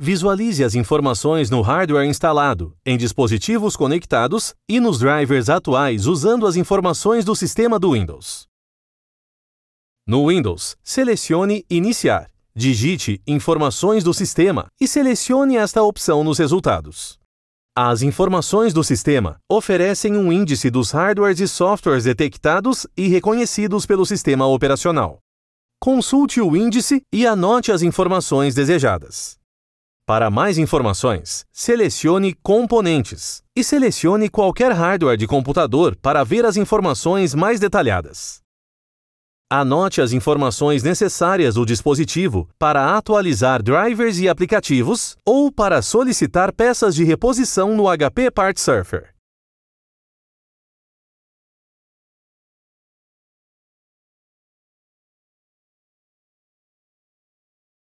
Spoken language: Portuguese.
Visualize as informações no hardware instalado, em dispositivos conectados e nos drivers atuais usando as informações do sistema do Windows. No Windows, selecione Iniciar, digite Informações do sistema e selecione esta opção nos resultados. As informações do sistema oferecem um índice dos hardwares e softwares detectados e reconhecidos pelo sistema operacional. Consulte o índice e anote as informações desejadas. Para mais informações, selecione Componentes e selecione qualquer hardware de computador para ver as informações mais detalhadas. Anote as informações necessárias do dispositivo para atualizar drivers e aplicativos ou para solicitar peças de reposição no HP Part Surfer.